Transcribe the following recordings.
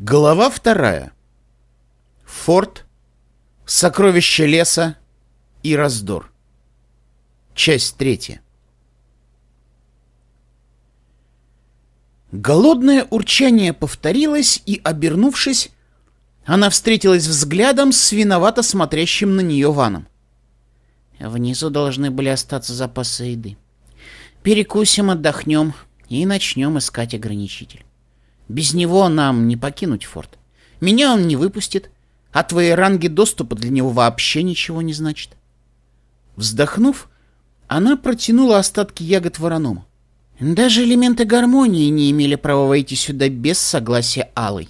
Глава вторая. Форт, сокровище леса и раздор. Часть третья. Голодное урчание повторилось, и, обернувшись, она встретилась взглядом с виновато смотрящим на нее ваном. «Внизу должны были остаться запасы еды. Перекусим, отдохнем и начнем искать ограничитель». Без него нам не покинуть форт. Меня он не выпустит, а твои ранги доступа для него вообще ничего не значит. Вздохнув, она протянула остатки ягод вороному. Даже элементы гармонии не имели права войти сюда без согласия Алой.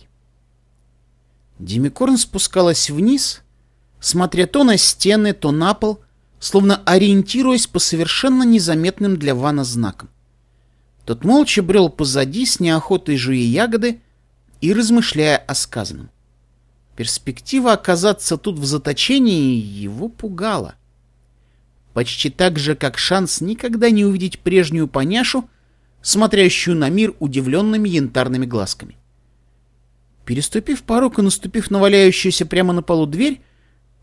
Демикорн спускалась вниз, смотря то на стены, то на пол, словно ориентируясь по совершенно незаметным для Вана знакам. Тот молча брел позади с неохотой жуя ягоды и размышляя о сказанном. Перспектива оказаться тут в заточении его пугала. Почти так же, как шанс никогда не увидеть прежнюю поняшу, смотрящую на мир удивленными янтарными глазками. Переступив порог и наступив на валяющуюся прямо на полу дверь,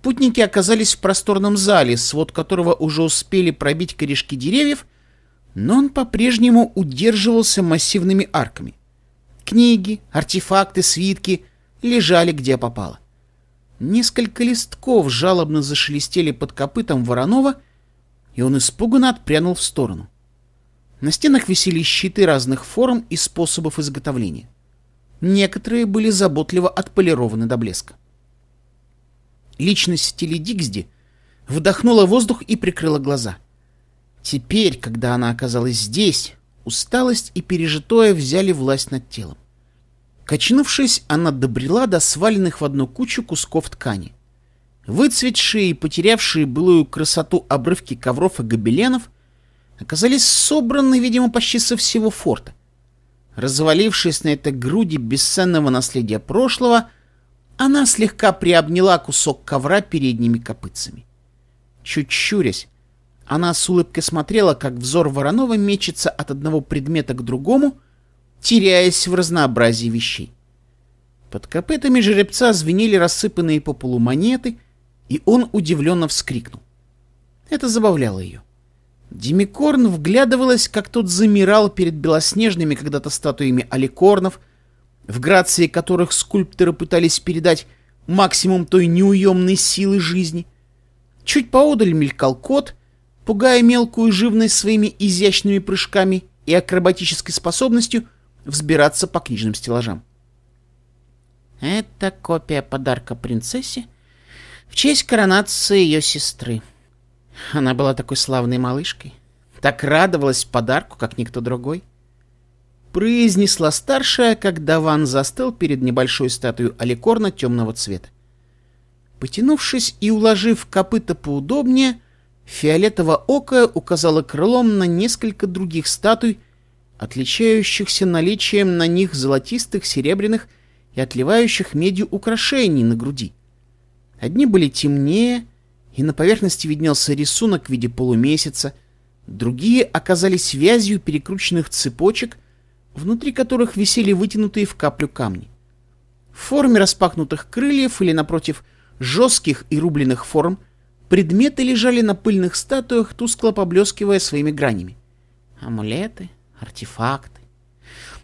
путники оказались в просторном зале, свод которого уже успели пробить корешки деревьев но он по-прежнему удерживался массивными арками. Книги, артефакты, свитки лежали где попало. Несколько листков жалобно зашелестели под копытом Воронова, и он испуганно отпрянул в сторону. На стенах висели щиты разных форм и способов изготовления. Некоторые были заботливо отполированы до блеска. Личность Теледигсди вдохнула воздух и прикрыла глаза — Теперь, когда она оказалась здесь, усталость и пережитое взяли власть над телом. Качнувшись, она добрела до сваленных в одну кучу кусков ткани. Выцветшие и потерявшие былую красоту обрывки ковров и гобеленов оказались собраны, видимо, почти со всего форта. Развалившись на этой груди бесценного наследия прошлого, она слегка приобняла кусок ковра передними копытцами. Чуть щурясь, она с улыбкой смотрела, как взор Воронова мечется от одного предмета к другому, теряясь в разнообразии вещей. Под копытами жеребца звенели рассыпанные по полу монеты, и он удивленно вскрикнул. Это забавляло ее. Демикорн вглядывалась, как тот замирал перед белоснежными когда-то статуями аликорнов, в грации которых скульпторы пытались передать максимум той неуемной силы жизни. Чуть поодаль мелькал кот — пугая мелкую живность своими изящными прыжками и акробатической способностью взбираться по книжным стеллажам. Это копия подарка принцессе в честь коронации ее сестры. Она была такой славной малышкой, так радовалась подарку, как никто другой. Произнесла старшая, когда Ван застыл перед небольшой статуей аликорна темного цвета. Потянувшись и уложив копыта поудобнее, Фиолетово-окая указала крылом на несколько других статуй, отличающихся наличием на них золотистых, серебряных и отливающих медью украшений на груди. Одни были темнее, и на поверхности виднелся рисунок в виде полумесяца, другие оказались вязью перекрученных цепочек, внутри которых висели вытянутые в каплю камни. В форме распахнутых крыльев или, напротив, жестких и рубленых форм – Предметы лежали на пыльных статуях, тускло поблескивая своими гранями. Амулеты, артефакты.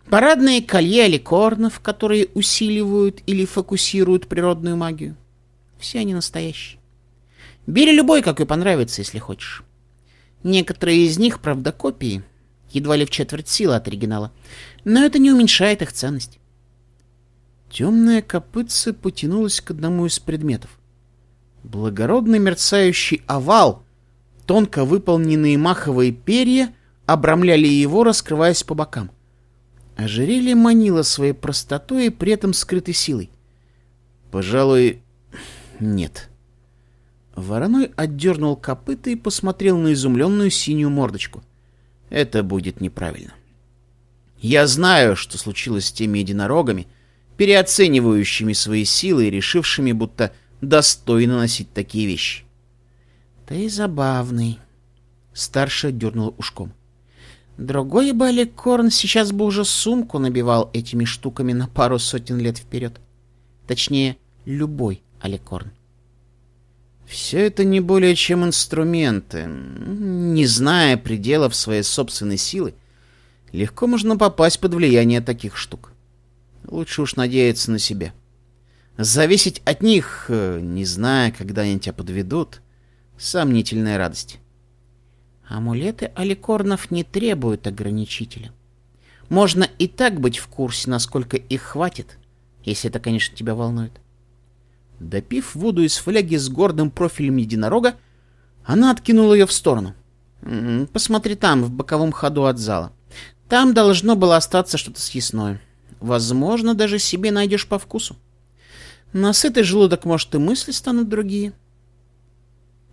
Парадные колье аликорнов, которые усиливают или фокусируют природную магию. Все они настоящие. Бери любой, какой понравится, если хочешь. Некоторые из них, правда, копии, едва ли в четверть силы от оригинала, но это не уменьшает их ценность. Темная копытца потянулась к одному из предметов. Благородный мерцающий овал, тонко выполненные маховые перья обрамляли его, раскрываясь по бокам. Ожерелье манило своей простотой и при этом скрытой силой. Пожалуй, нет. Вороной отдернул копыта и посмотрел на изумленную синюю мордочку. Это будет неправильно. Я знаю, что случилось с теми единорогами, переоценивающими свои силы и решившими, будто достойно носить такие вещи. — Ты забавный, — старшая дернула ушком. — Другой Белли Корн сейчас бы уже сумку набивал этими штуками на пару сотен лет вперед. Точнее, любой Аликорн. Все это не более чем инструменты. Не зная пределов своей собственной силы, легко можно попасть под влияние таких штук. Лучше уж надеяться на себя. — Зависеть от них, э, не зная, когда они тебя подведут, сомнительная радость. Амулеты аликорнов не требуют ограничителя. Можно и так быть в курсе, насколько их хватит, если это, конечно, тебя волнует. Допив воду из фляги с гордым профилем единорога, она откинула ее в сторону. «М-м, «Посмотри там, в боковом ходу от зала. Там должно было остаться что-то съестное. Возможно, даже себе найдешь по вкусу». На сытый желудок, может, и мысли станут другие.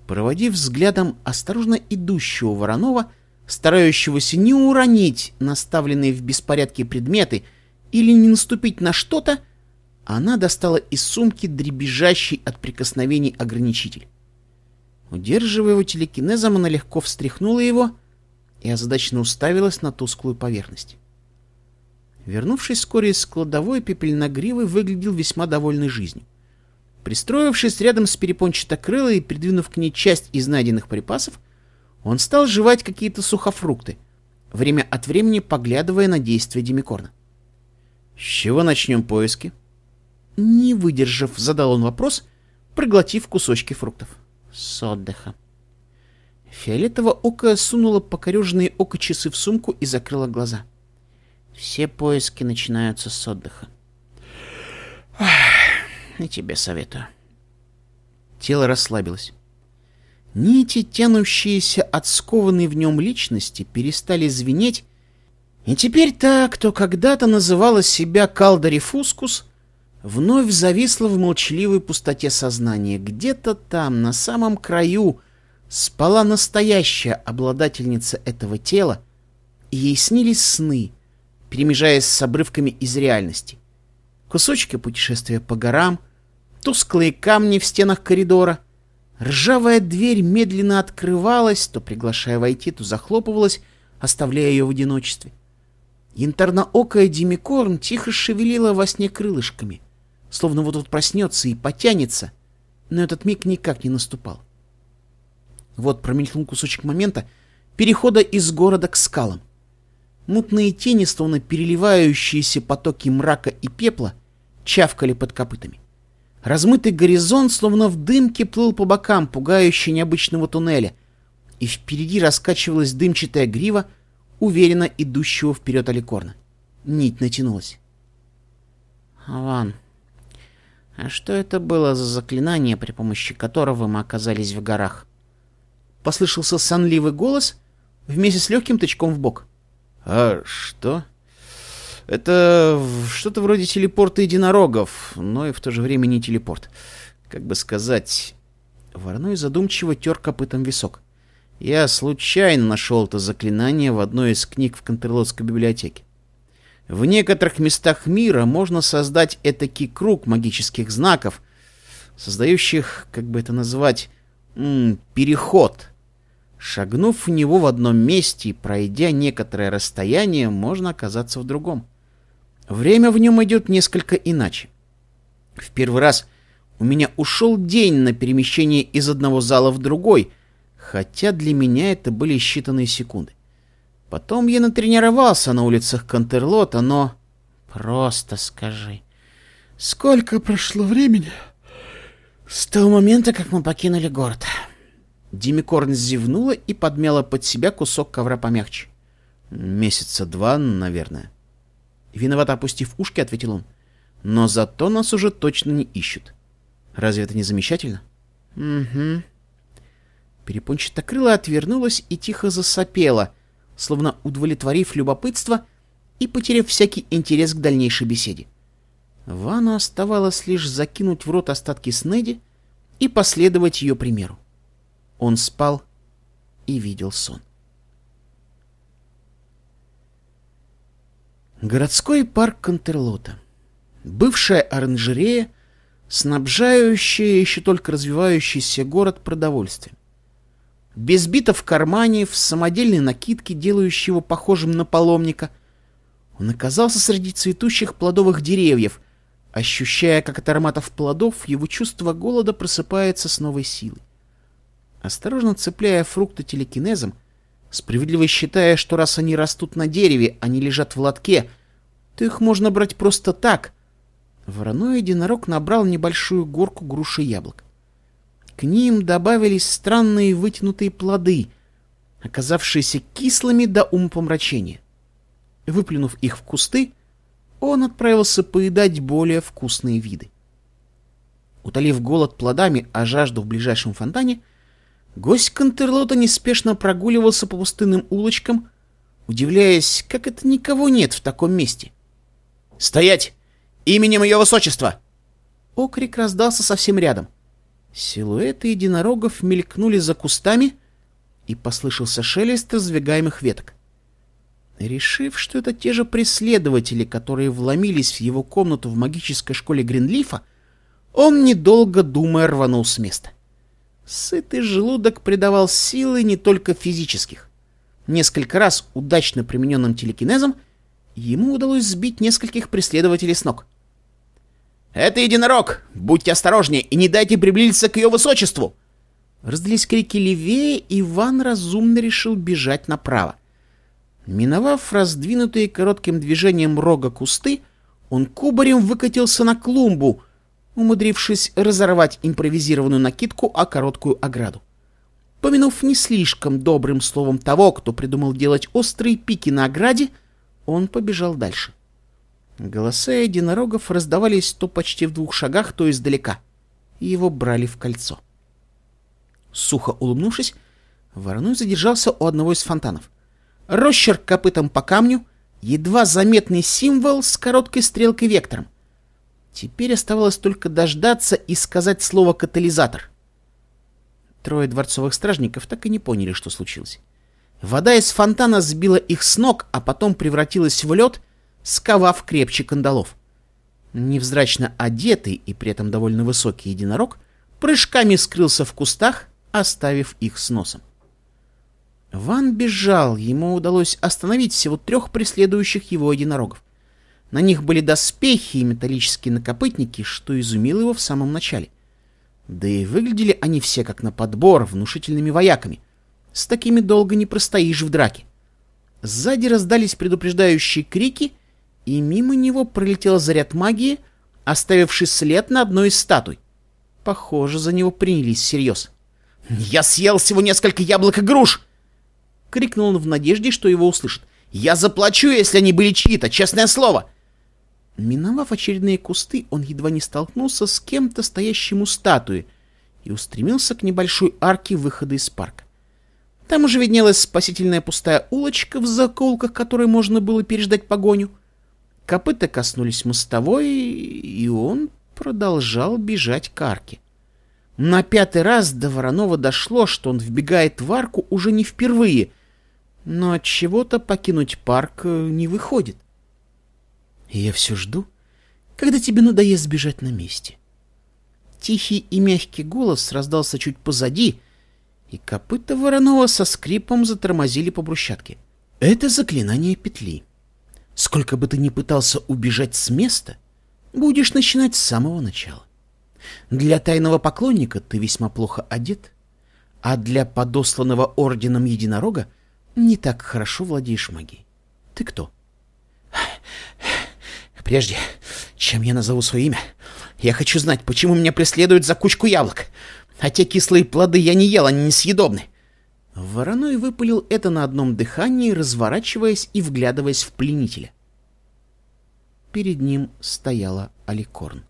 Проводив взглядом осторожно идущего Воронова, старающегося не уронить наставленные в беспорядке предметы или не наступить на что-то, она достала из сумки дребезжащий от прикосновений ограничитель. Удерживая его телекинезом, она легко встряхнула его и озадаченно уставилась на тусклую поверхность. Вернувшись вскоре из кладовой, пепельногривый выглядел весьма довольной жизнью. Пристроившись рядом с перепончатокрылой и придвинув к ней часть из найденных припасов, он стал жевать какие-то сухофрукты, время от времени поглядывая на действия Демикорна. «С чего начнем поиски?» Не выдержав, задал он вопрос, проглотив кусочки фруктов. С отдыха. Фиолетово око сунуло покореженные око часы в сумку и закрыло глаза. — все поиски начинаются с отдыха. И тебе советую. Тело расслабилось. Нити, тянущиеся от скованной в нем личности, перестали звенеть, и теперь та, кто когда-то называла себя Калдарифускус, вновь зависла в молчаливой пустоте сознания. Где-то там, на самом краю, спала настоящая обладательница этого тела, и ей снились сны — перемежаясь с обрывками из реальности. Кусочки путешествия по горам, тусклые камни в стенах коридора. Ржавая дверь медленно открывалась, то приглашая войти, то захлопывалась, оставляя ее в одиночестве. Янтарноокая Демикорн тихо шевелила во сне крылышками, словно вот-вот проснется и потянется, но этот миг никак не наступал. Вот промелькнул кусочек момента перехода из города к скалам. Мутные тени, словно переливающиеся потоки мрака и пепла, чавкали под копытами. Размытый горизонт, словно в дымке, плыл по бокам, пугающий необычного туннеля, и впереди раскачивалась дымчатая грива, уверенно идущего вперед Аликорна. Нить натянулась. «Аван, а что это было за заклинание, при помощи которого мы оказались в горах?» Послышался сонливый голос вместе с легким тычком в бок. А что? Это что-то вроде телепорта единорогов, но и в то же время не телепорт. Как бы сказать... Вороной задумчиво тер копытом висок. Я случайно нашел это заклинание в одной из книг в Контрлотской библиотеке. В некоторых местах мира можно создать этакий круг магических знаков, создающих, как бы это назвать, переход Шагнув в него в одном месте и пройдя некоторое расстояние, можно оказаться в другом. Время в нем идет несколько иначе. В первый раз у меня ушел день на перемещение из одного зала в другой, хотя для меня это были считанные секунды. Потом я натренировался на улицах Контерлота, но... Просто скажи, сколько прошло времени с того момента, как мы покинули город?» Димикорн зевнула и подмяла под себя кусок ковра помягче. «Месяца два, наверное». Виновато опустив ушки, ответил он. «Но зато нас уже точно не ищут. Разве это не замечательно?» «Угу». крыло отвернулось и тихо засопела, словно удовлетворив любопытство и потеряв всякий интерес к дальнейшей беседе. Вану оставалось лишь закинуть в рот остатки снеди и последовать ее примеру. Он спал и видел сон. Городской парк Контерлота. Бывшая оранжерея, снабжающая еще только развивающийся город продовольствием. Без бита в кармане, в самодельной накидке, делающей его похожим на паломника, он оказался среди цветущих плодовых деревьев, ощущая, как от ароматов плодов его чувство голода просыпается с новой силой. Осторожно цепляя фрукты телекинезом, справедливо считая, что раз они растут на дереве, они а лежат в лотке, то их можно брать просто так. Вороной единорог набрал небольшую горку груши и яблок. К ним добавились странные вытянутые плоды, оказавшиеся кислыми до умопомрачения. Выплюнув их в кусты, он отправился поедать более вкусные виды. Утолив голод плодами, а жажду в ближайшем фонтане, Гость Контерлота неспешно прогуливался по пустынным улочкам, удивляясь, как это никого нет в таком месте. «Стоять! Именем ее высочества!» Окрик раздался совсем рядом. Силуэты единорогов мелькнули за кустами, и послышался шелест раздвигаемых веток. Решив, что это те же преследователи, которые вломились в его комнату в магической школе Гринлифа, он, недолго думая, рванул с места. Сытый желудок придавал силы не только физических. Несколько раз удачно примененным телекинезом ему удалось сбить нескольких преследователей с ног. «Это единорог! Будьте осторожнее и не дайте приблизиться к ее высочеству!» Раздались крики левее, и Иван разумно решил бежать направо. Миновав раздвинутые коротким движением рога кусты, он кубарем выкатился на клумбу, умудрившись разорвать импровизированную накидку о короткую ограду. Помянув не слишком добрым словом того, кто придумал делать острые пики на ограде, он побежал дальше. Голоса единорогов раздавались то почти в двух шагах, то издалека. его брали в кольцо. Сухо улыбнувшись, Вороной задержался у одного из фонтанов. Рощер копытом по камню, едва заметный символ с короткой стрелкой-вектором. Теперь оставалось только дождаться и сказать слово «катализатор». Трое дворцовых стражников так и не поняли, что случилось. Вода из фонтана сбила их с ног, а потом превратилась в лед, сковав крепче кандалов. Невзрачно одетый и при этом довольно высокий единорог прыжками скрылся в кустах, оставив их с носом. Ван бежал, ему удалось остановить всего трех преследующих его единорогов. На них были доспехи и металлические накопытники, что изумило его в самом начале. Да и выглядели они все как на подбор внушительными вояками. С такими долго не простоишь в драке. Сзади раздались предупреждающие крики, и мимо него пролетел заряд магии, оставивший след на одной из статуй. Похоже, за него принялись всерьез. «Я съел всего несколько яблок и груш!» — крикнул он в надежде, что его услышат. «Я заплачу, если они были чьи-то, честное слово!» Миновав очередные кусты, он едва не столкнулся с кем-то, стоящим у статуи, и устремился к небольшой арке выхода из парка. Там уже виднелась спасительная пустая улочка, в заколках которой можно было переждать погоню. Копыта коснулись мостовой, и он продолжал бежать к арке. На пятый раз до Воронова дошло, что он вбегает в арку уже не впервые, но от чего-то покинуть парк э, не выходит. И я все жду, когда тебе надоест сбежать на месте. Тихий и мягкий голос раздался чуть позади, и копыта Воронова со скрипом затормозили по брусчатке. Это заклинание петли. Сколько бы ты ни пытался убежать с места, будешь начинать с самого начала. Для тайного поклонника ты весьма плохо одет, а для подосланного орденом единорога не так хорошо владеешь магией. Ты кто? Прежде, чем я назову свое имя, я хочу знать, почему меня преследуют за кучку яблок. А те кислые плоды я не ел, они несъедобны. Вороной выпалил это на одном дыхании, разворачиваясь и вглядываясь в пленителя. Перед ним стояла Аликорн.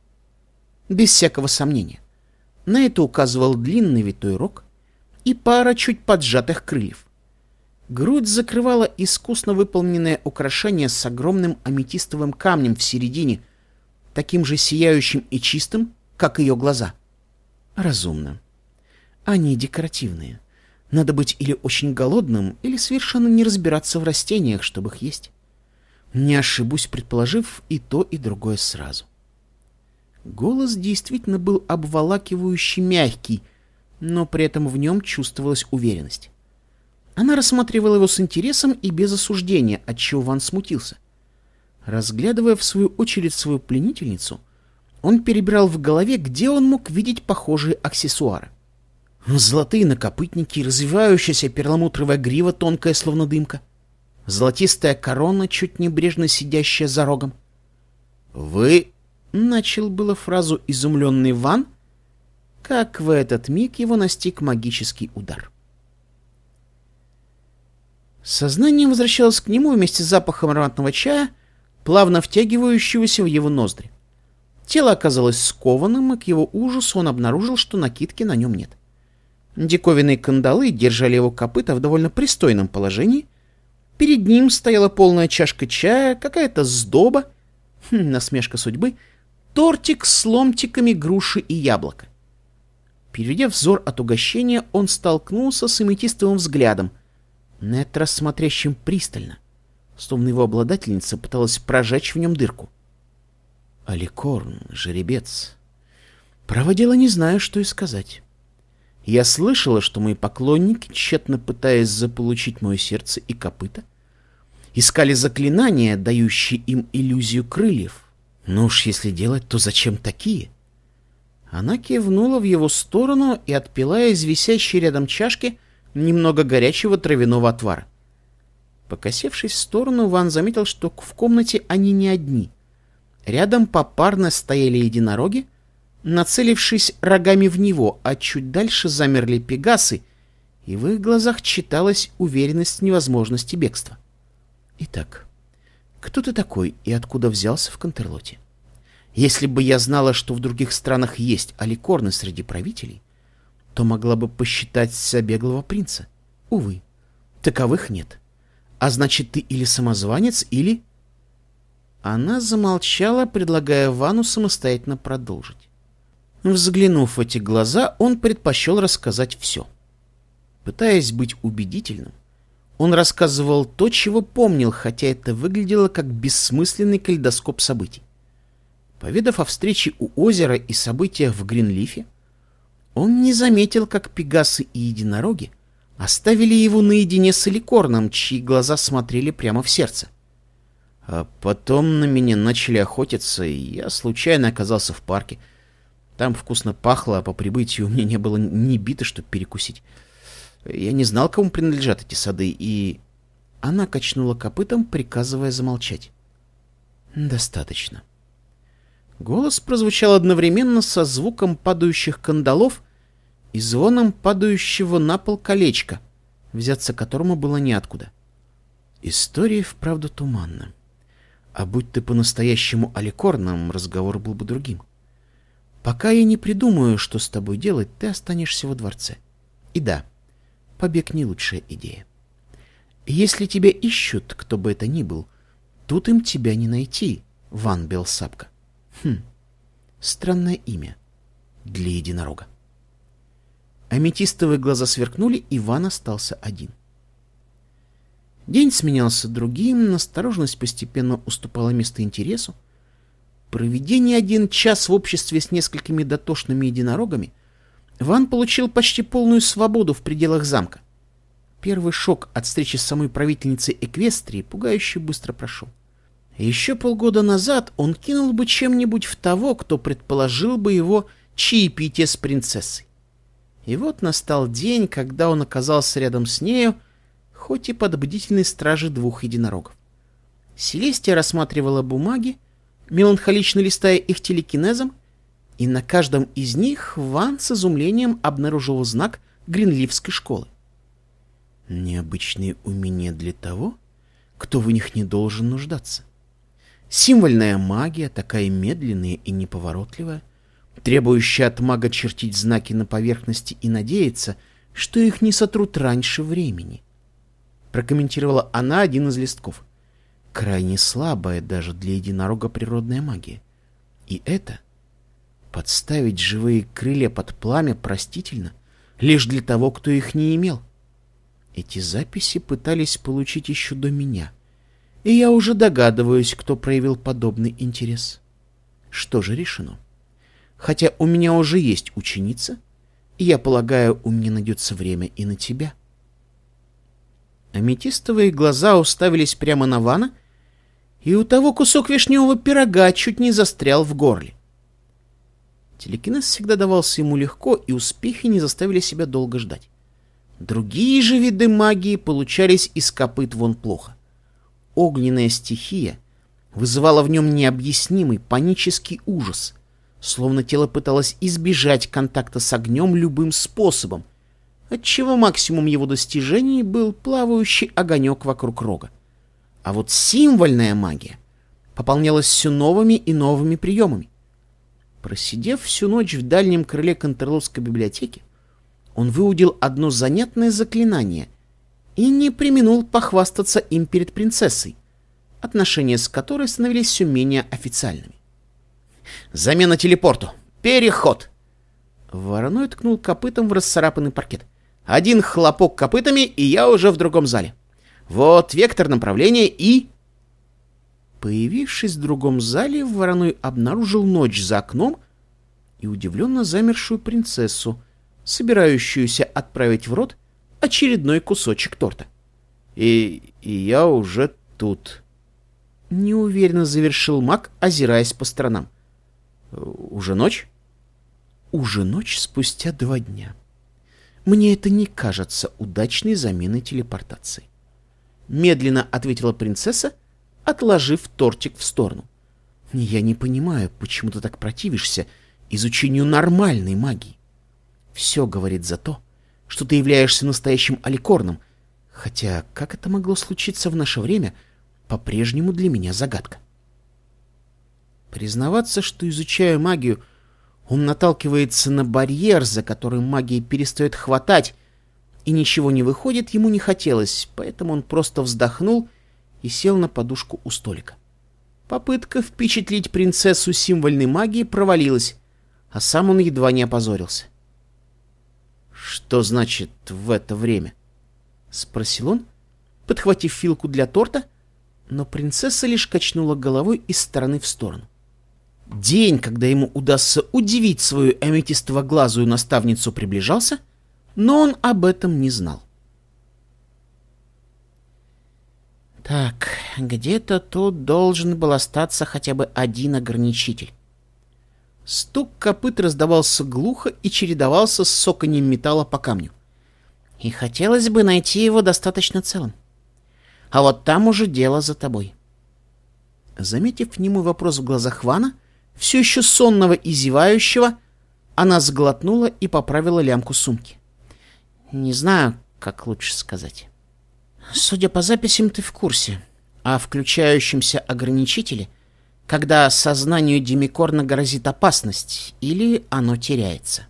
Без всякого сомнения. На это указывал длинный витой рог и пара чуть поджатых крыльев. Грудь закрывала искусно выполненное украшение с огромным аметистовым камнем в середине, таким же сияющим и чистым, как ее глаза. Разумно. Они декоративные. Надо быть или очень голодным, или совершенно не разбираться в растениях, чтобы их есть. Не ошибусь, предположив и то, и другое сразу. Голос действительно был обволакивающе мягкий, но при этом в нем чувствовалась уверенность. Она рассматривала его с интересом и без осуждения, отчего Ван смутился. Разглядывая в свою очередь свою пленительницу, он перебирал в голове, где он мог видеть похожие аксессуары. Золотые накопытники, развивающаяся перламутровая грива, тонкая, словно дымка. Золотистая корона, чуть небрежно сидящая за рогом. «Вы...» — начал было фразу изумленный Ван, как в этот миг его настиг магический удар. Сознание возвращалось к нему вместе с запахом ароматного чая, плавно втягивающегося в его ноздри. Тело оказалось скованным, и к его ужасу он обнаружил, что накидки на нем нет. Диковинные кандалы держали его копыта в довольно пристойном положении. Перед ним стояла полная чашка чая, какая-то сдоба, хм, насмешка судьбы, тортик с ломтиками груши и яблока. Переведя взор от угощения, он столкнулся с аметистовым взглядом, на этот раз смотрящим пристально, словно его обладательница пыталась прожечь в нем дырку. Аликорн, жеребец. Право дело, не знаю, что и сказать. Я слышала, что мои поклонники, тщетно пытаясь заполучить мое сердце и копыта, искали заклинания, дающие им иллюзию крыльев. Ну уж если делать, то зачем такие? Она кивнула в его сторону и отпила из висящей рядом чашки немного горячего травяного отвара. Покосившись в сторону, Ван заметил, что в комнате они не одни. Рядом попарно стояли единороги, нацелившись рогами в него, а чуть дальше замерли пегасы, и в их глазах читалась уверенность в невозможности бегства. Итак, кто ты такой и откуда взялся в Контерлоте? Если бы я знала, что в других странах есть аликорны среди правителей, то могла бы посчитать себя беглого принца. Увы, таковых нет. А значит, ты или самозванец, или... Она замолчала, предлагая Вану самостоятельно продолжить. Взглянув в эти глаза, он предпочел рассказать все. Пытаясь быть убедительным, он рассказывал то, чего помнил, хотя это выглядело как бессмысленный калейдоскоп событий. Поведав о встрече у озера и событиях в Гринлифе, он не заметил, как пегасы и единороги оставили его наедине с Эликорном, чьи глаза смотрели прямо в сердце. А потом на меня начали охотиться, и я случайно оказался в парке. Там вкусно пахло, а по прибытию у меня не было ни бита, чтобы перекусить. Я не знал, кому принадлежат эти сады, и... Она качнула копытом, приказывая замолчать. «Достаточно», Голос прозвучал одновременно со звуком падающих кандалов и звоном падающего на пол колечка, взяться которому было неоткуда. История вправду туманна. А будь ты по-настоящему аликорном, разговор был бы другим. Пока я не придумаю, что с тобой делать, ты останешься во дворце. И да, побег не лучшая идея. Если тебя ищут, кто бы это ни был, тут им тебя не найти, Ван Белсапка. Хм, странное имя для единорога. Аметистовые глаза сверкнули, Иван остался один. День сменялся другим, насторожность постепенно уступала место интересу. Проведение один час в обществе с несколькими дотошными единорогами, Ван получил почти полную свободу в пределах замка. Первый шок от встречи с самой правительницей Эквестрии пугающе быстро прошел. Еще полгода назад он кинул бы чем-нибудь в того, кто предположил бы его чаепитие с принцессой. И вот настал день, когда он оказался рядом с нею, хоть и под бдительной стражей двух единорогов. Селестия рассматривала бумаги, меланхолично листая их телекинезом, и на каждом из них Ван с изумлением обнаружил знак Гринливской школы. «Необычные умения для того, кто в них не должен нуждаться». Символьная магия, такая медленная и неповоротливая, требующая от мага чертить знаки на поверхности и надеяться, что их не сотрут раньше времени. Прокомментировала она один из листков. Крайне слабая даже для единорога природная магия. И это... Подставить живые крылья под пламя простительно, лишь для того, кто их не имел. Эти записи пытались получить еще до меня — и я уже догадываюсь, кто проявил подобный интерес. Что же решено? Хотя у меня уже есть ученица, и я полагаю, у меня найдется время и на тебя. Аметистовые глаза уставились прямо на Вана, и у того кусок вишневого пирога чуть не застрял в горле. Телекинез всегда давался ему легко, и успехи не заставили себя долго ждать. Другие же виды магии получались из копыт вон плохо огненная стихия вызывала в нем необъяснимый панический ужас, словно тело пыталось избежать контакта с огнем любым способом, отчего максимум его достижений был плавающий огонек вокруг рога. А вот символьная магия пополнялась все новыми и новыми приемами. Просидев всю ночь в дальнем крыле Контерлотской библиотеки, он выудил одно занятное заклинание, и не применул похвастаться им перед принцессой, отношения с которой становились все менее официальными. «Замена телепорту! Переход!» Вороной ткнул копытом в расцарапанный паркет. «Один хлопок копытами, и я уже в другом зале. Вот вектор направления и...» Появившись в другом зале, Вороной обнаружил ночь за окном и удивленно замершую принцессу, собирающуюся отправить в рот очередной кусочек торта. И, и я уже тут. Неуверенно завершил маг, озираясь по сторонам. Уже ночь? Уже ночь спустя два дня. Мне это не кажется удачной заменой телепортации. Медленно ответила принцесса, отложив тортик в сторону. Я не понимаю, почему ты так противишься изучению нормальной магии. Все говорит за то, что ты являешься настоящим аликорном, хотя как это могло случиться в наше время, по-прежнему для меня загадка. Признаваться, что изучая магию, он наталкивается на барьер, за которым магия перестает хватать, и ничего не выходит, ему не хотелось, поэтому он просто вздохнул и сел на подушку у столика. Попытка впечатлить принцессу символьной магии провалилась, а сам он едва не опозорился. — «Что значит «в это время»?» — спросил он, подхватив филку для торта, но принцесса лишь качнула головой из стороны в сторону. День, когда ему удастся удивить свою аметистово-глазую наставницу, приближался, но он об этом не знал. Так, где-то тут должен был остаться хотя бы один ограничитель. Стук копыт раздавался глухо и чередовался с соконьем металла по камню. И хотелось бы найти его достаточно целым. А вот там уже дело за тобой. Заметив немой вопрос в глазах Вана, все еще сонного и зевающего, она сглотнула и поправила лямку сумки. Не знаю, как лучше сказать. Судя по записям, ты в курсе. а включающимся ограничителе когда сознанию Демикорна грозит опасность или оно теряется.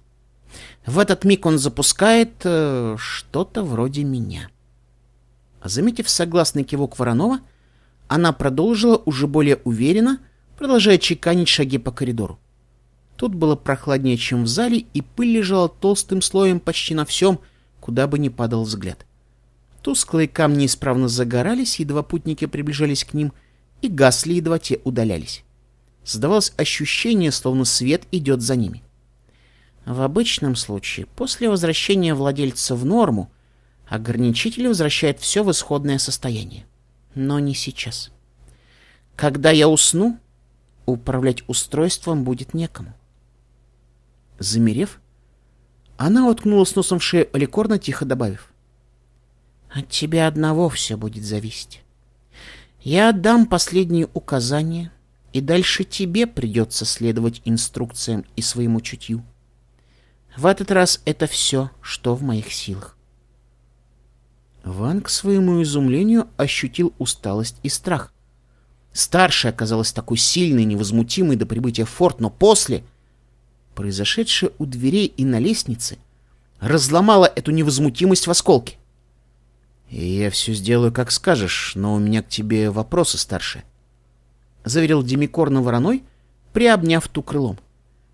В этот миг он запускает э, что-то вроде меня. Заметив согласный кивок Воронова, она продолжила уже более уверенно, продолжая чеканить шаги по коридору. Тут было прохладнее, чем в зале, и пыль лежала толстым слоем почти на всем, куда бы ни падал взгляд. Тусклые камни исправно загорались, едва путники приближались к ним — и гасли, едва те удалялись. Создавалось ощущение, словно свет идет за ними. В обычном случае, после возвращения владельца в норму, ограничитель возвращает все в исходное состояние. Но не сейчас. Когда я усну, управлять устройством будет некому. Замерев, она уткнулась носом в шею Аликорна, тихо добавив. «От тебя одного все будет зависеть». Я отдам последние указания, и дальше тебе придется следовать инструкциям и своему чутью. В этот раз это все, что в моих силах. Ван, к своему изумлению, ощутил усталость и страх. Старшая оказалась такой сильной, невозмутимой до прибытия в форт, но после, произошедшее у дверей и на лестнице, разломала эту невозмутимость в осколки я все сделаю, как скажешь, но у меня к тебе вопросы старше. Заверил Демикорна вороной, приобняв ту крылом.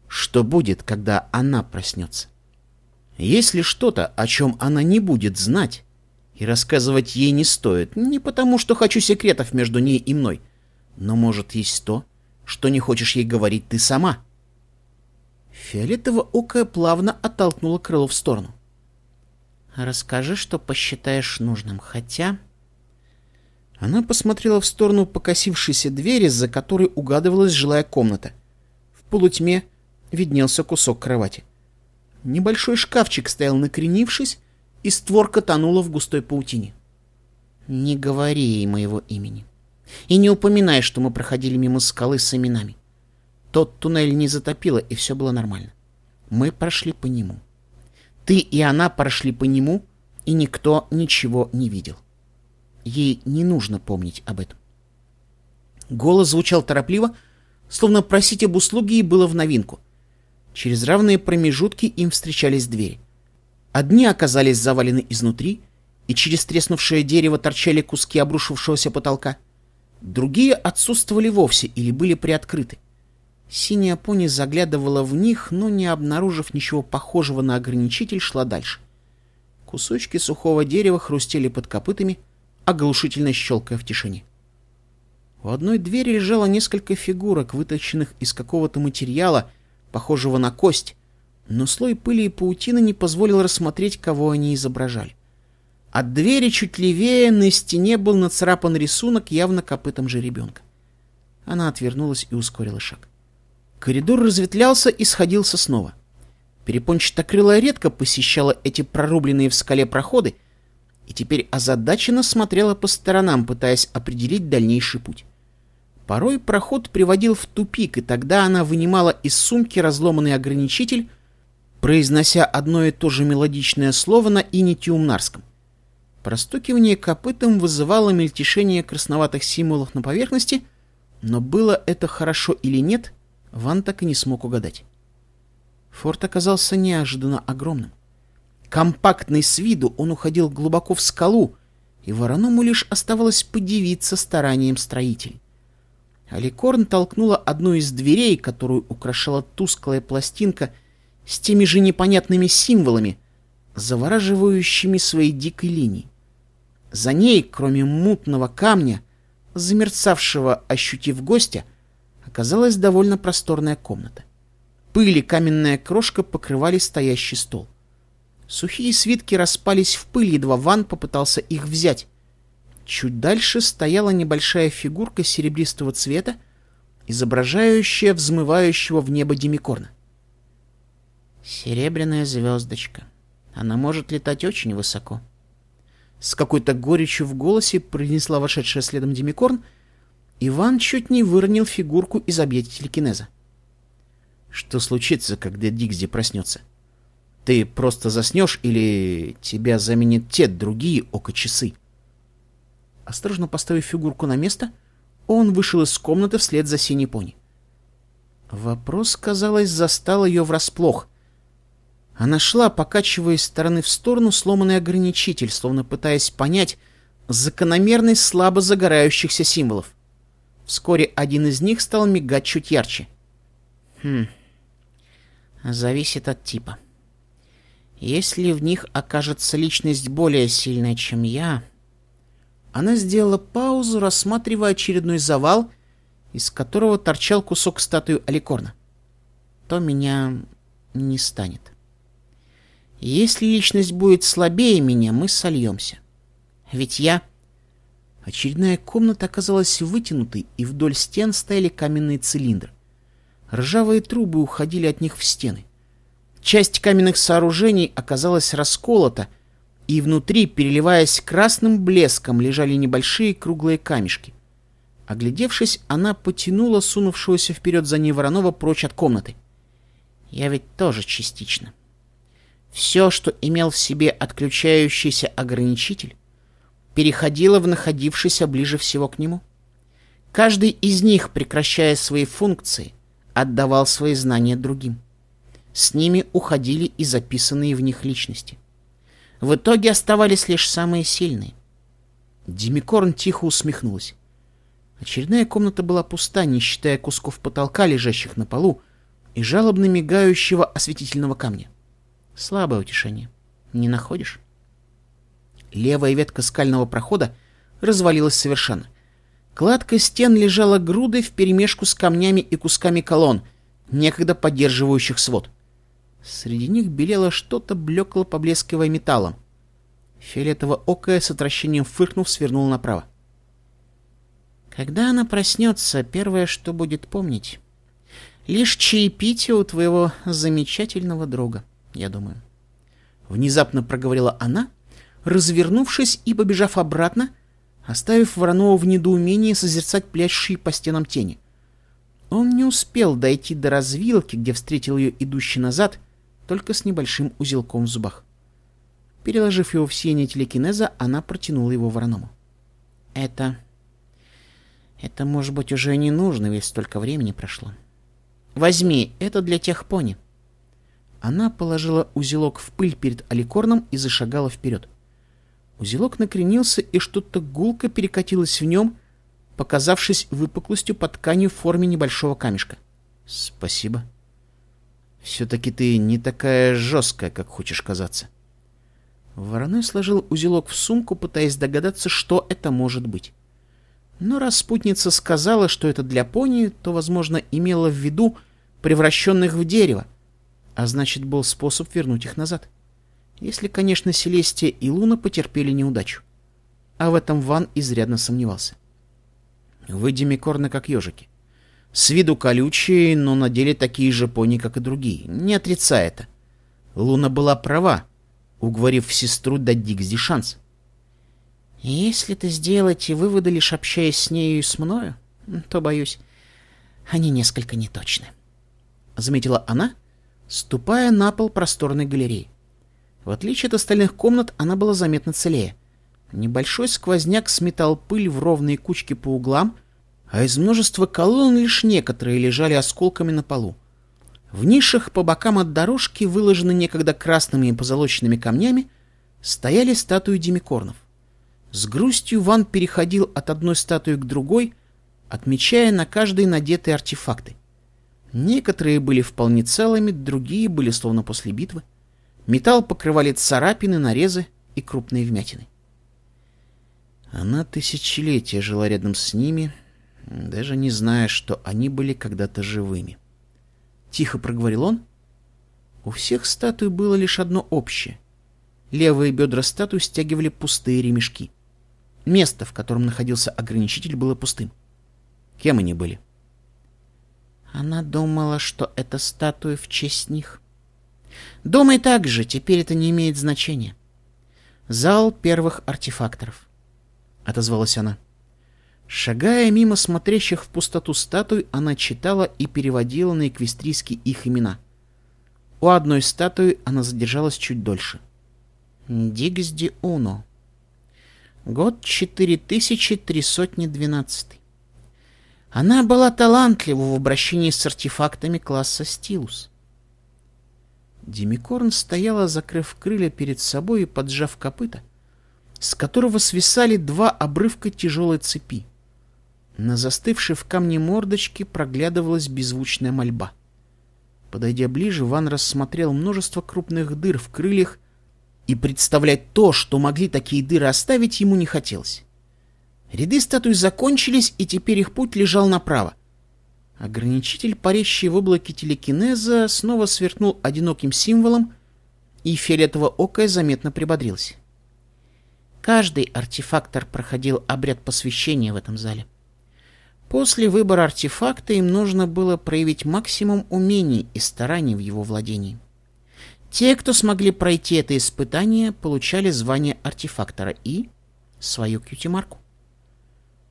Что будет, когда она проснется? Есть ли что-то, о чем она не будет знать? И рассказывать ей не стоит, не потому что хочу секретов между ней и мной. Но, может, есть то, что не хочешь ей говорить ты сама. Фиолетово-окая плавно оттолкнуло крыло в сторону. — Расскажи, что посчитаешь нужным, хотя...» Она посмотрела в сторону покосившейся двери, за которой угадывалась жилая комната. В полутьме виднелся кусок кровати. Небольшой шкафчик стоял накренившись, и створка тонула в густой паутине. «Не говори ей моего имени. И не упоминай, что мы проходили мимо скалы с именами. Тот туннель не затопило, и все было нормально. Мы прошли по нему». Ты и она прошли по нему, и никто ничего не видел. Ей не нужно помнить об этом. Голос звучал торопливо, словно просить об услуге и было в новинку. Через равные промежутки им встречались двери. Одни оказались завалены изнутри, и через треснувшее дерево торчали куски обрушившегося потолка. Другие отсутствовали вовсе или были приоткрыты. Синяя пони заглядывала в них, но, не обнаружив ничего похожего на ограничитель, шла дальше. Кусочки сухого дерева хрустели под копытами, оглушительно щелкая в тишине. У одной двери лежало несколько фигурок, выточенных из какого-то материала, похожего на кость, но слой пыли и паутины не позволил рассмотреть, кого они изображали. От двери чуть левее на стене был нацарапан рисунок явно копытом жеребенка. Она отвернулась и ускорила шаг. Коридор разветвлялся и сходился снова. Перепончатокрылая редко посещала эти прорубленные в скале проходы и теперь озадаченно смотрела по сторонам, пытаясь определить дальнейший путь. Порой проход приводил в тупик, и тогда она вынимала из сумки разломанный ограничитель, произнося одно и то же мелодичное слово на инитиумнарском. Простукивание копытом вызывало мельтешение красноватых символов на поверхности, но было это хорошо или нет, Ван так и не смог угадать. Форт оказался неожиданно огромным. Компактный с виду, он уходил глубоко в скалу, и вороному лишь оставалось подивиться старанием строителей. Аликорн толкнула одну из дверей, которую украшала тусклая пластинка с теми же непонятными символами, завораживающими своей дикой линией. За ней, кроме мутного камня, замерцавшего, ощутив гостя, оказалась довольно просторная комната. Пыль и каменная крошка покрывали стоящий стол. Сухие свитки распались в пыль, едва Ван попытался их взять. Чуть дальше стояла небольшая фигурка серебристого цвета, изображающая взмывающего в небо демикорна. Серебряная звездочка. Она может летать очень высоко. С какой-то горечью в голосе принесла вошедшая следом демикорн Иван чуть не выронил фигурку из объятий телекинеза. Что случится, когда Дигзи проснется? Ты просто заснешь или тебя заменит те другие око-часы? Осторожно поставив фигурку на место, он вышел из комнаты вслед за синей пони. Вопрос, казалось, застал ее врасплох. Она шла, покачиваясь стороны в сторону, сломанный ограничитель, словно пытаясь понять закономерность слабо загорающихся символов. Вскоре один из них стал мигать чуть ярче. Хм. Зависит от типа. Если в них окажется личность более сильная, чем я... Она сделала паузу, рассматривая очередной завал, из которого торчал кусок статуи Аликорна. То меня не станет. Если личность будет слабее меня, мы сольемся. Ведь я Очередная комната оказалась вытянутой, и вдоль стен стояли каменные цилиндры. Ржавые трубы уходили от них в стены. Часть каменных сооружений оказалась расколота, и внутри, переливаясь красным блеском, лежали небольшие круглые камешки. Оглядевшись, она потянула сунувшегося вперед за ней Воронова прочь от комнаты. «Я ведь тоже частично. Все, что имел в себе отключающийся ограничитель, переходила в находившийся ближе всего к нему. Каждый из них, прекращая свои функции, отдавал свои знания другим. С ними уходили и записанные в них личности. В итоге оставались лишь самые сильные. Демикорн тихо усмехнулась. Очередная комната была пуста, не считая кусков потолка, лежащих на полу, и жалобно мигающего осветительного камня. Слабое утешение. Не находишь? Левая ветка скального прохода развалилась совершенно. Кладка стен лежала грудой вперемешку с камнями и кусками колонн, некогда поддерживающих свод. Среди них белело что-то, блекло поблескивая металлом. Фиолетово окая с отвращением фыркнув, свернул направо. Когда она проснется, первое, что будет помнить, лишь чаепитие у твоего замечательного друга, я думаю. Внезапно проговорила она, — развернувшись и побежав обратно, оставив Воронова в недоумении созерцать плящие по стенам тени. Он не успел дойти до развилки, где встретил ее идущий назад, только с небольшим узелком в зубах. Переложив его в сене телекинеза, она протянула его вороному. «Это... это, может быть, уже не нужно, ведь столько времени прошло. Возьми, это для тех пони». Она положила узелок в пыль перед Аликорном и зашагала вперед. Узелок накренился, и что-то гулко перекатилось в нем, показавшись выпуклостью под тканью в форме небольшого камешка. «Спасибо. Все-таки ты не такая жесткая, как хочешь казаться». Вороной сложил узелок в сумку, пытаясь догадаться, что это может быть. Но раз спутница сказала, что это для пони, то, возможно, имела в виду превращенных в дерево, а значит, был способ вернуть их назад. Если, конечно, Селестия и Луна потерпели неудачу. А в этом Ван изрядно сомневался. Вы демикорны, как ежики. С виду колючие, но на деле такие же пони, как и другие. Не отрицай это. Луна была права, уговорив сестру дать Диксди шанс. Если ты сделаете выводы, лишь общаясь с нею и с мною, то, боюсь, они несколько неточны. Заметила она, ступая на пол просторной галереи. В отличие от остальных комнат, она была заметно целее. Небольшой сквозняк сметал пыль в ровные кучки по углам, а из множества колонн лишь некоторые лежали осколками на полу. В нишах по бокам от дорожки, выложены некогда красными и позолоченными камнями, стояли статуи демикорнов. С грустью Ван переходил от одной статуи к другой, отмечая на каждой надетые артефакты. Некоторые были вполне целыми, другие были словно после битвы. Металл покрывали царапины, нарезы и крупные вмятины. Она тысячелетия жила рядом с ними, даже не зная, что они были когда-то живыми. Тихо проговорил он. У всех статуй было лишь одно общее. Левые бедра статуи стягивали пустые ремешки. Место, в котором находился ограничитель, было пустым. Кем они были? Она думала, что это статуи в честь них. Думай так же, теперь это не имеет значения. Зал первых артефакторов. Отозвалась она. Шагая мимо смотрящих в пустоту статуй, она читала и переводила на эквестрийский их имена. У одной статуи она задержалась чуть дольше. Дигсди Уно. Год 4312. Она была талантлива в обращении с артефактами класса стилус. Демикорн стояла, закрыв крылья перед собой и поджав копыта, с которого свисали два обрывка тяжелой цепи. На застывшей в камне мордочке проглядывалась беззвучная мольба. Подойдя ближе, Ван рассмотрел множество крупных дыр в крыльях, и представлять то, что могли такие дыры оставить, ему не хотелось. Ряды статуй закончились, и теперь их путь лежал направо — Ограничитель, парящий в облаке телекинеза, снова сверкнул одиноким символом, и фиолетово-окое заметно прибодрился. Каждый артефактор проходил обряд посвящения в этом зале. После выбора артефакта им нужно было проявить максимум умений и стараний в его владении. Те, кто смогли пройти это испытание, получали звание артефактора и свою кьюти-марку.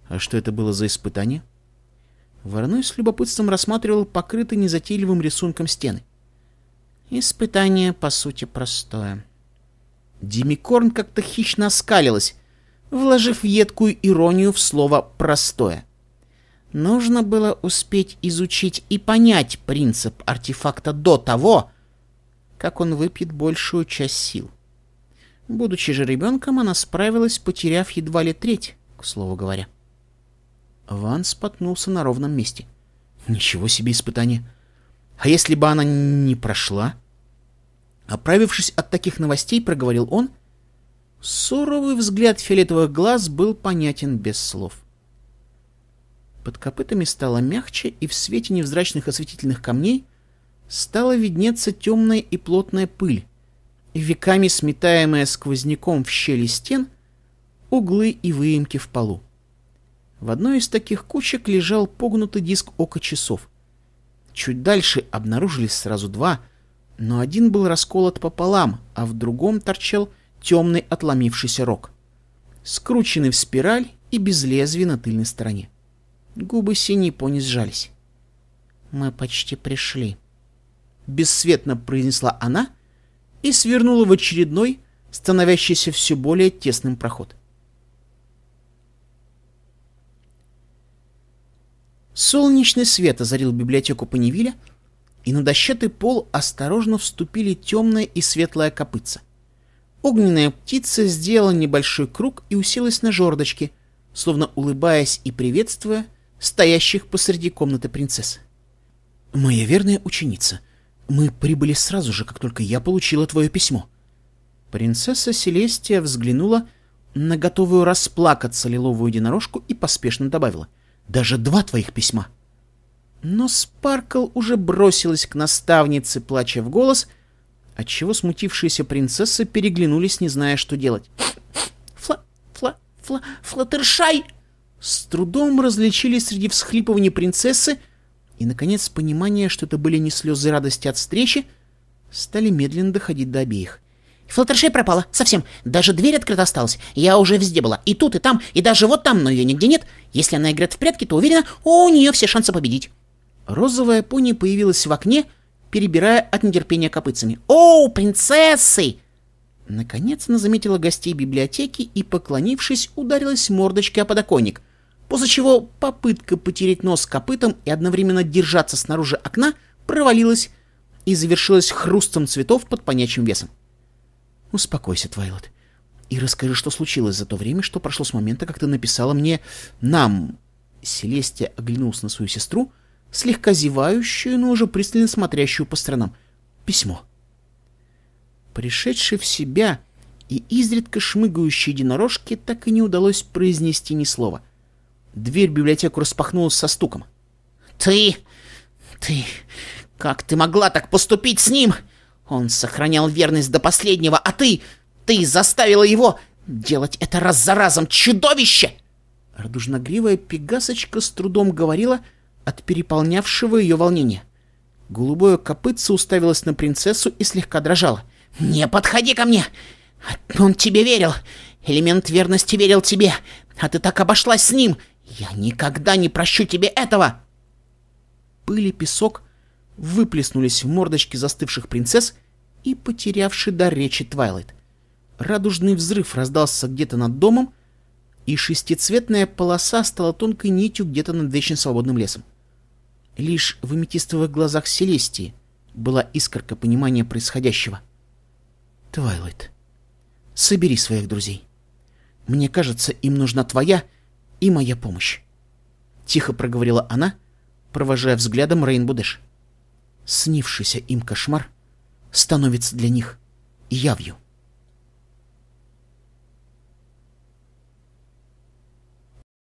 А что это было за испытание? — Вороной с любопытством рассматривал покрытые незатейливым рисунком стены. Испытание, по сути, простое. Демикорн как-то хищно оскалилась, вложив едкую иронию в слово «простое». Нужно было успеть изучить и понять принцип артефакта до того, как он выпьет большую часть сил. Будучи же ребенком, она справилась, потеряв едва ли треть, к слову говоря. Ван споткнулся на ровном месте. Ничего себе испытание. А если бы она не прошла? Оправившись от таких новостей, проговорил он. Суровый взгляд фиолетовых глаз был понятен без слов. Под копытами стало мягче, и в свете невзрачных осветительных камней стала виднеться темная и плотная пыль, веками сметаемая сквозняком в щели стен, углы и выемки в полу. В одной из таких кучек лежал погнутый диск ока часов. Чуть дальше обнаружились сразу два, но один был расколот пополам, а в другом торчал темный отломившийся рог. Скрученный в спираль и без лезвия на тыльной стороне. Губы синей пони сжались. «Мы почти пришли», — бесцветно произнесла она и свернула в очередной, становящийся все более тесным проход. — Солнечный свет озарил библиотеку Паневиля, и на дощатый пол осторожно вступили темная и светлая копытца. Огненная птица сделала небольшой круг и уселась на жердочке, словно улыбаясь и приветствуя стоящих посреди комнаты принцесс. «Моя верная ученица, мы прибыли сразу же, как только я получила твое письмо». Принцесса Селестия взглянула на готовую расплакаться лиловую единорожку и поспешно добавила — даже два твоих письма. Но Спаркл уже бросилась к наставнице, плача в голос, отчего смутившиеся принцессы переглянулись, не зная, что делать. «Фла... фла... фла... флаттершай!» С трудом различили среди всхлипываний принцессы и, наконец, понимание, что это были не слезы радости от встречи, стали медленно доходить до обеих. «Флаттершей пропала, совсем. Даже дверь открыта осталась. Я уже везде была. И тут, и там, и даже вот там, но ее нигде нет. Если она играет в прятки, то уверена, у нее все шансы победить. Розовая пони появилась в окне, перебирая от нетерпения копытцами. «О, принцессы!» Наконец она заметила гостей библиотеки и, поклонившись, ударилась мордочкой о подоконник, после чего попытка потереть нос копытом и одновременно держаться снаружи окна провалилась и завершилась хрустом цветов под понячим весом. «Успокойся, Твайлот. И расскажи, что случилось за то время, что прошло с момента, как ты написала мне «нам». Селестия оглянулась на свою сестру, слегка зевающую, но уже пристально смотрящую по сторонам. Письмо. Пришедший в себя и изредка шмыгающей единорожке так и не удалось произнести ни слова. Дверь в библиотеку распахнулась со стуком. «Ты... ты... как ты могла так поступить с ним? Он сохранял верность до последнего, а ты...» Ты заставила его делать это раз за разом, чудовище!» Радужногривая пегасочка с трудом говорила от переполнявшего ее волнения. Голубое копытце уставилось на принцессу и слегка дрожало. «Не подходи ко мне! Он тебе верил! Элемент верности верил тебе! А ты так обошлась с ним! Я никогда не прощу тебе этого!» Пыль и песок выплеснулись в мордочки застывших принцесс и потерявший дар речи Твайлайт. Радужный взрыв раздался где-то над домом, и шестицветная полоса стала тонкой нитью где-то над вечно свободным лесом. Лишь в аметистовых глазах Селестии была искорка понимания происходящего. Твайлайт, собери своих друзей. Мне кажется, им нужна твоя и моя помощь. Тихо проговорила она, провожая взглядом Рейнбу Снившийся им кошмар становится для них явью.